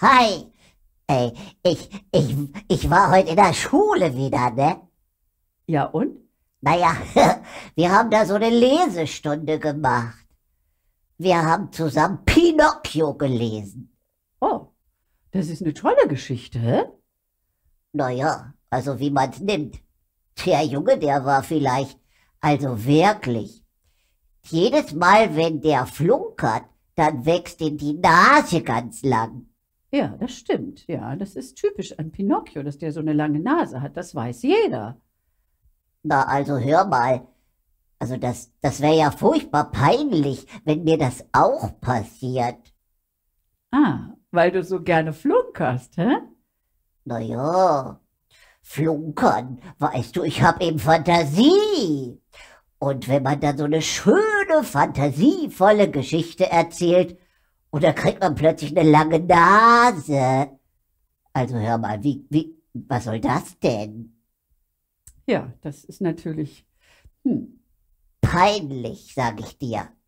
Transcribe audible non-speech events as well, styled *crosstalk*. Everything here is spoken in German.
Hi. Ey, ich, ich, ich war heute in der Schule wieder, ne? Ja, und? Naja, *laughs* wir haben da so eine Lesestunde gemacht. Wir haben zusammen Pinocchio gelesen. Oh, das ist eine tolle Geschichte, hä? Naja, also wie man's nimmt. Der Junge, der war vielleicht, also wirklich. Jedes Mal, wenn der flunkert, dann wächst ihm die Nase ganz lang. Ja, das stimmt. Ja, das ist typisch an Pinocchio, dass der so eine lange Nase hat. Das weiß jeder. Na, also hör mal. Also das, das wäre ja furchtbar peinlich, wenn mir das auch passiert. Ah, weil du so gerne flunkerst, hä? Na ja, flunkern. Weißt du, ich hab eben Fantasie. Und wenn man dann so eine schöne, fantasievolle Geschichte erzählt, und dann kriegt man plötzlich eine lange Nase. Also hör mal, wie, wie, was soll das denn? Ja, das ist natürlich hm. peinlich, sag ich dir.